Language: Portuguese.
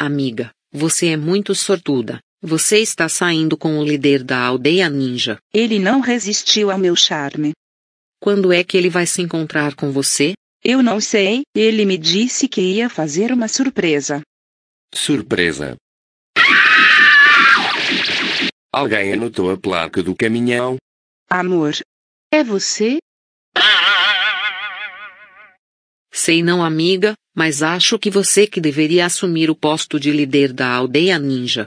Amiga, você é muito sortuda. Você está saindo com o líder da aldeia ninja. Ele não resistiu ao meu charme. Quando é que ele vai se encontrar com você? Eu não sei, ele me disse que ia fazer uma surpresa. Surpresa. Alguém anotou a placa do caminhão? Amor. É você? Sei não amiga, mas acho que você que deveria assumir o posto de líder da aldeia ninja.